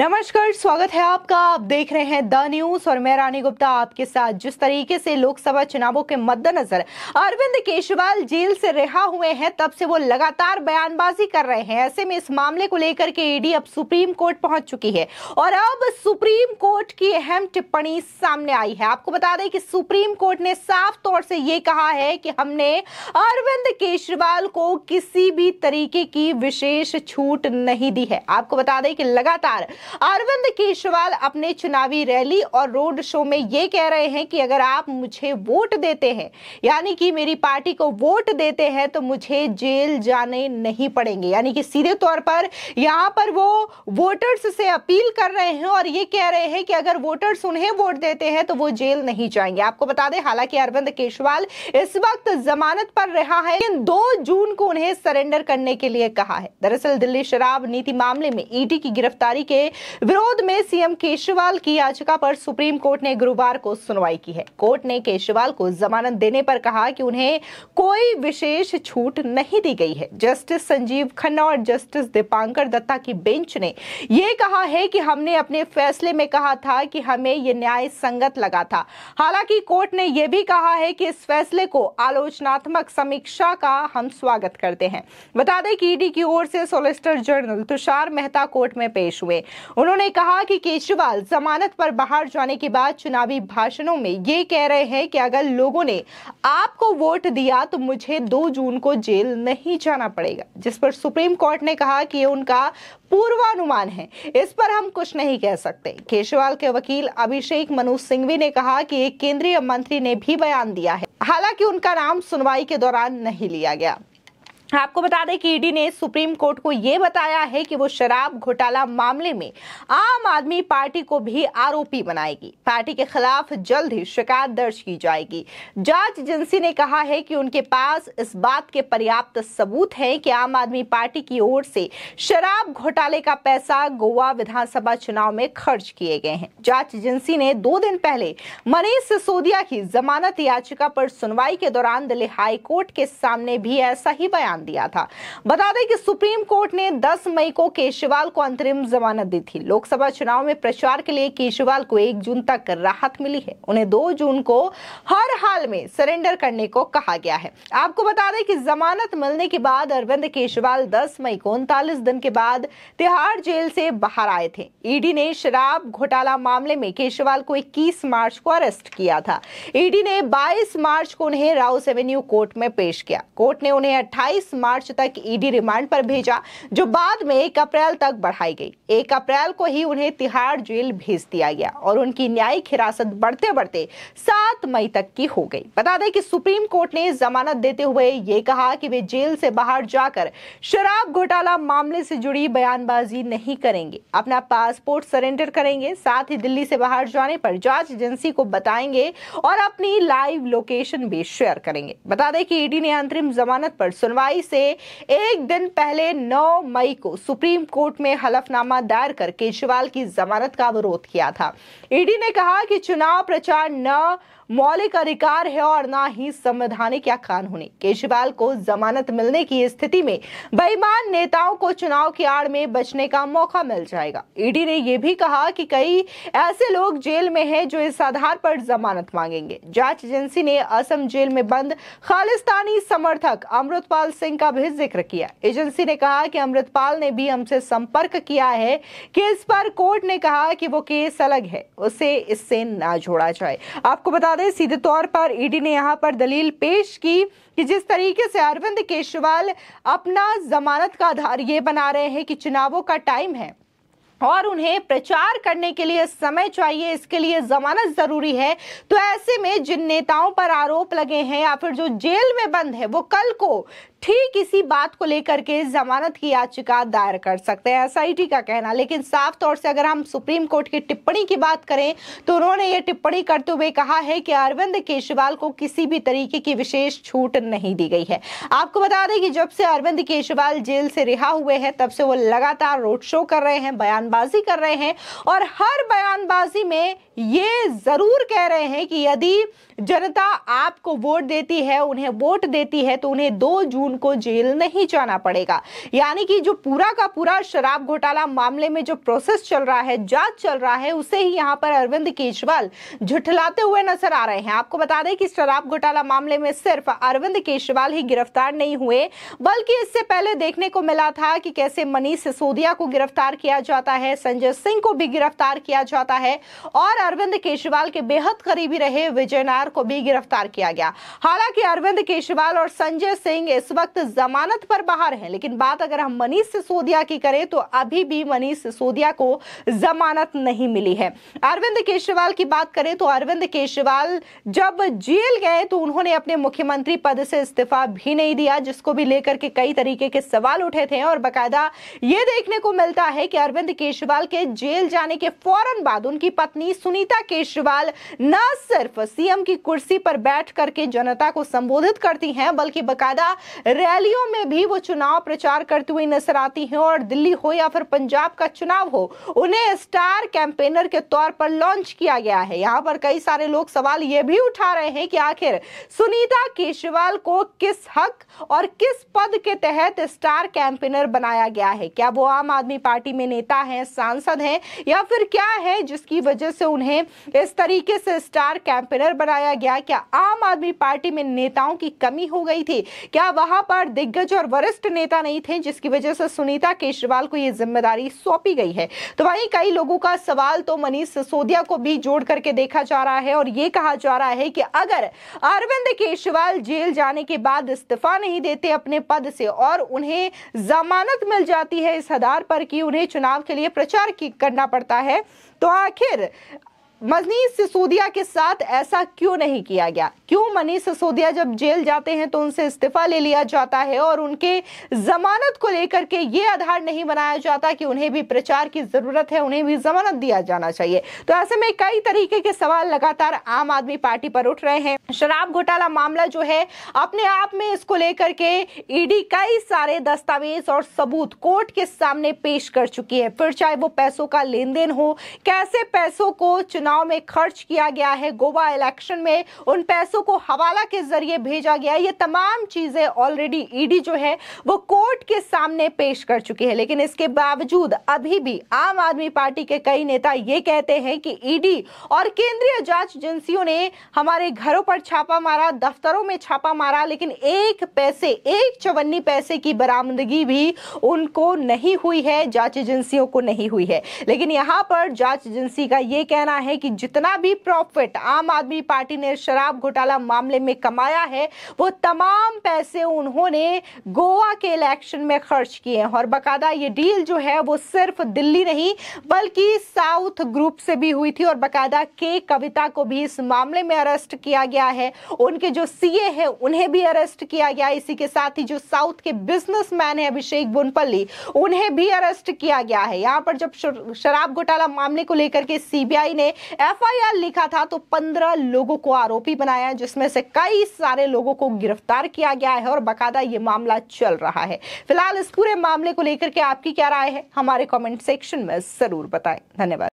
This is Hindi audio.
नमस्कार स्वागत है आपका आप देख रहे हैं द न्यूज और मैं रानी गुप्ता आपके साथ जिस तरीके से लोकसभा चुनावों के मद्देनजर अरविंद केजरीवाल जेल से रिहा हुए हैं तब से वो लगातार बयानबाजी कर रहे हैं ऐसे में इस मामले को लेकर के ईडी अब सुप्रीम कोर्ट पहुंच चुकी है और अब सुप्रीम कोर्ट की अहम टिप्पणी सामने आई है आपको बता दें कि सुप्रीम कोर्ट ने साफ तौर से ये कहा है कि हमने अरविंद केजरीवाल को किसी भी तरीके की विशेष छूट नहीं दी है आपको बता दें कि लगातार अरविंद केजरीवाल अपने चुनावी रैली और रोड शो में ये कह रहे हैं कि अगर आप मुझे वोट देते हैं यानी कि मेरी पार्टी को वोट देते हैं तो मुझे जेल जाने नहीं पड़ेंगे यानी कि सीधे तौर पर यहाँ पर वो वोटर्स से अपील कर रहे हैं और ये कह रहे हैं कि अगर वोटर्स उन्हें वोट देते हैं तो वो जेल नहीं जाएंगे आपको बता दें हालांकि अरविंद केजरीवाल इस वक्त जमानत पर रहा है लेकिन दो जून को उन्हें सरेंडर करने के लिए कहा है दरअसल दिल्ली शराब नीति मामले में ईडी की गिरफ्तारी के विरोध में सीएम केजरीवाल की याचिका पर सुप्रीम कोर्ट ने गुरुवार को सुनवाई की है कोर्ट ने केजरीवाल को जमानत देने पर कहा कि उन्हें कोई विशेष छूट नहीं दी गई है जस्टिस संजीव खन्ना और जस्टिस दीपांकर दत्ता की बेंच ने यह कहा है कि हमने अपने फैसले में कहा था कि हमें यह न्याय संगत लगा था हालांकि कोर्ट ने यह भी कहा है कि इस फैसले को आलोचनात्मक समीक्षा का हम स्वागत करते हैं बता दें कि ईडी की ओर से solicitor general Tushar Mehta court में पेश हुए उन्होंने कहा कि केजरीवाल जमानत पर बाहर जाने के बाद चुनावी भाषणों में ये कह रहे हैं कि अगर लोगों ने आपको वोट दिया तो मुझे दो जून को जेल नहीं जाना पड़ेगा जिस पर सुप्रीम कोर्ट ने कहा कि उनका पूर्वानुमान है इस पर हम कुछ नहीं कह सकते केजरीवाल के वकील अभिषेक मनु सिंघवी ने कहा कि एक केंद्रीय मंत्री ने भी बयान दिया है हालांकि उनका नाम सुनवाई के दौरान नहीं लिया गया आपको बता दें कि ईडी ने सुप्रीम कोर्ट को यह बताया है कि वो शराब घोटाला मामले में आम आदमी पार्टी को भी आरोपी बनाएगी पार्टी के खिलाफ जल्द ही शिकायत दर्ज की जाएगी जांच एजेंसी ने कहा है कि उनके पास इस बात के पर्याप्त सबूत हैं कि आम आदमी पार्टी की ओर से शराब घोटाले का पैसा गोवा विधानसभा चुनाव में खर्च किए गए हैं जांच एजेंसी ने दो दिन पहले मनीष सिसोदिया की जमानत याचिका पर सुनवाई के दौरान दिल्ली हाईकोर्ट के सामने भी ऐसा ही बयान बयान दिया था बता दें कि सुप्रीम कोर्ट ने 10 मई को केजरीवाल को अंतरिम जमानत दी थी लोकसभा चुनाव में प्रचार के लिए केजरीवाल को एक जून तक राहत मिली है उन्हें दो जून को हर हाल में सरेंडर करने को कहा गया है आपको बता दें कि जमानत मिलने के बाद अरविंद केजरीवाल दस मई को उनतालीस दिन के बाद तिहाड़ जेल से बाहर आए थे ईडी ने शराब घोटाला मामले में केजरीवाल को इक्कीस मार्च को अरेस्ट किया था ईडी ने 22 मार्च को उन्हें राउस एवेन्यू कोर्ट में पेश किया कोर्ट ने उन्हें 28 21 मार्च तक ईडी e रिमांड पर भेजा जो बाद में एक अप्रैल तक बढ़ाई गई एक अप्रैल को ही उन्हें तिहाड़ जेल भेज दिया गया और उनकी न्यायिक हिरासत बढ़ते बढ़ते सात मई तक की हो गई बता दें कि सुप्रीम कोर्ट ने जमानत देते हुए ये कहा कि वे जेल से बाहर जाकर शराब घोटाला मामले से जुड़ी बयानबाजी नहीं करेंगे अपना पासपोर्ट सरेंडर करेंगे साथ ही दिल्ली से बाहर जाने पर जांच एजेंसी को बताएंगे और अपनी लाइव लोकेशन भी शेयर करेंगे बता दें कि ईडी e ने अंतरिम जमानत पर सुनवाई मई से एक दिन पहले 9 मई को सुप्रीम कोर्ट में हलफनामा दायर कर केजरीवाल की जमानत का विरोध किया था ईडी ने कहा कि चुनाव प्रचार न मौलिक अधिकार है और ना ही संवैधानिक या कानूनी केजरीवाल को जमानत मिलने की स्थिति में बेईमान नेताओं को चुनाव की आड़ में बचने का मौका मिल जाएगा ईडी ने यह भी कहा कि कई ऐसे लोग जेल में हैं जो इस आधार पर जमानत मांगेंगे जांच एजेंसी ने असम जेल में बंद खालिस्तानी समर्थक अमृतपाल सिंह सिंह का भी जिक्र किया एजेंसी ने कहा कि अमृतपाल ने भी हमसे संपर्क किया है केस पर कोर्ट ने कहा कि वो केस अलग है उसे इससे ना जोड़ा जाए आपको बता दें सीधे तौर पर ईडी ने यहाँ पर दलील पेश की कि जिस तरीके से अरविंद केजरीवाल अपना जमानत का आधार ये बना रहे हैं कि चुनावों का टाइम है और उन्हें प्रचार करने के लिए समय चाहिए इसके लिए जमानत जरूरी है तो ऐसे में जिन नेताओं पर आरोप लगे हैं या फिर जो जेल में बंद है वो कल को ठीक इसी बात को लेकर के जमानत की याचिका दायर कर सकते हैं एसआईटी का कहना लेकिन साफ तौर से अगर हम सुप्रीम कोर्ट की टिप्पणी की बात करें तो उन्होंने ये टिप्पणी करते हुए कहा है कि अरविंद केजरीवाल को किसी भी तरीके की विशेष छूट नहीं दी गई है आपको बता दें कि जब से अरविंद केजरीवाल जेल से रिहा हुए हैं तब से वो लगातार रोड शो कर रहे हैं बयानबाजी कर रहे हैं और हर बयानबाजी में ये जरूर कह रहे हैं कि यदि जनता आपको वोट देती है उन्हें वोट देती है तो उन्हें दो जून उनको जेल नहीं जाना पड़ेगा यानी कि जो पूरा का पूरा शराब घोटाला मामले में जो प्रोसेस चल रहा है जांच चल रहा है उसे ही यहाँ पर अरविंद केजरीवाल झुठलाते हुए नजर आ रहे हैं आपको बता दें कि शराब घोटाला मामले में सिर्फ अरविंद केजरीवाल ही गिरफ्तार नहीं हुए बल्कि इससे पहले देखने को मिला था कि कैसे मनीष सिसोदिया को गिरफ्तार किया जाता है संजय सिंह को भी गिरफ्तार किया जाता है और अरविंद केजरीवाल के बेहद करीबी रहे विजय नायर को भी गिरफ्तार किया गया हालांकि अरविंद केजरीवाल और संजय सिंह इस वक्त जमानत पर बाहर हैं लेकिन बात अगर हम मनीष सिसोदिया की करें तो अभी भी मनीष सिसोदिया को जमानत नहीं मिली है अरविंद केजरीवाल की बात करें तो अरविंद केजरीवाल जब जेल गए तो उन्होंने अपने मुख्यमंत्री पद से इस्तीफा भी नहीं दिया जिसको भी लेकर के कई तरीके के सवाल उठे थे और बाकायदा ये देखने को मिलता है कि अरविंद केजरीवाल के जेल जाने के फौरन बाद उनकी पत्नी सुनीता केजरीवाल न सिर्फ सीएम की कुर्सी पर बैठ करके जनता को संबोधित करती हैं बल्कि बकायदा रैलियों में भी वो चुनाव प्रचार करती हुई नजर आती हैं और दिल्ली हो या फिर पंजाब का चुनाव हो उन्हें स्टार कैंपेनर के तौर पर लॉन्च किया गया है यहाँ पर कई सारे लोग सवाल ये भी उठा रहे हैं कि आखिर सुनीता केजरीवाल को किस हक और किस पद के तहत स्टार कैंपेनर बनाया गया है क्या वो आम आदमी पार्टी में नेता है सांसद है या फिर क्या है जिसकी वजह से उन्हें इस तरीके से स्टार कैंपेनर बनाया गया क्या आम आदमी पार्टी में नेताओं की कमी हो गई थी क्या वहां वहां पर दिग्गज और वरिष्ठ नेता नहीं थे जिसकी वजह से सुनीता केजरीवाल को यह जिम्मेदारी सौंपी गई है तो वहीं कई लोगों का सवाल तो मनीष सिसोदिया को भी जोड़ करके देखा जा रहा है और ये कहा जा रहा है कि अगर अरविंद केजरीवाल जेल जाने के बाद इस्तीफा नहीं देते अपने पद से और उन्हें जमानत मिल जाती है इस आधार पर कि उन्हें चुनाव के लिए प्रचार करना पड़ता है तो आखिर मनीष सिसोदिया के साथ ऐसा क्यों नहीं किया गया क्यों मनीष सिसोदिया जब जेल जाते हैं तो उनसे इस्तीफा ले लिया जाता है और उनके जमानत को लेकर के ये आधार नहीं बनाया जाता कि उन्हें भी प्रचार की ज़रूरत है उन्हें भी जमानत दिया जाना चाहिए तो ऐसे में कई तरीके के सवाल लगातार आम आदमी पार्टी पर उठ रहे हैं शराब घोटाला मामला जो है अपने आप में इसको लेकर के ईडी कई सारे दस्तावेज और सबूत कोर्ट के सामने पेश कर चुकी है फिर चाहे वो पैसों का लेन देन हो कैसे पैसों को चुनाव चुनाव में खर्च किया गया है गोवा इलेक्शन में उन पैसों को हवाला के जरिए भेजा गया ये तमाम चीज़ें ऑलरेडी ईडी जो है वो कोर्ट के सामने पेश कर चुकी है लेकिन इसके बावजूद अभी भी आम आदमी पार्टी के कई नेता ये कहते हैं कि ईडी e और केंद्रीय जांच एजेंसियों ने हमारे घरों पर छापा मारा दफ्तरों में छापा मारा लेकिन एक पैसे एक चवन्नी पैसे की बरामदगी भी उनको नहीं हुई है जांच एजेंसियों को नहीं हुई है लेकिन यहां पर जांच एजेंसी का यह कहना है कि जितना भी प्रॉफिट आम आदमी पार्टी ने शराब घोटाला मामले में कमाया है वो तमाम पैसे उन्होंने गोवा के इलेक्शन में खर्च किए हैं और बकायदा ये डील जो है वो सिर्फ दिल्ली नहीं बल्कि साउथ ग्रुप से भी हुई थी और बकायदा के कविता को भी इस मामले में अरेस्ट किया गया है उनके जो सीए है उन्हें भी अरेस्ट किया गया इसी के साथ ही जो साउथ के बिजनेसमैन है अभिषेक बुनपल्ली उन्हें भी अरेस्ट किया गया है यहाँ पर जब शराब घोटाला मामले को लेकर के सीबीआई ने एफआईआर लिखा था तो पंद्रह लोगों को आरोपी बनाया जिसमें से कई सारे लोगों को गिरफ्तार किया गया है और बाकायदा ये मामला चल रहा है फिलहाल इस पूरे मामले को लेकर के आपकी क्या राय है हमारे कॉमेंट सेक्शन में जरूर बताएं धन्यवाद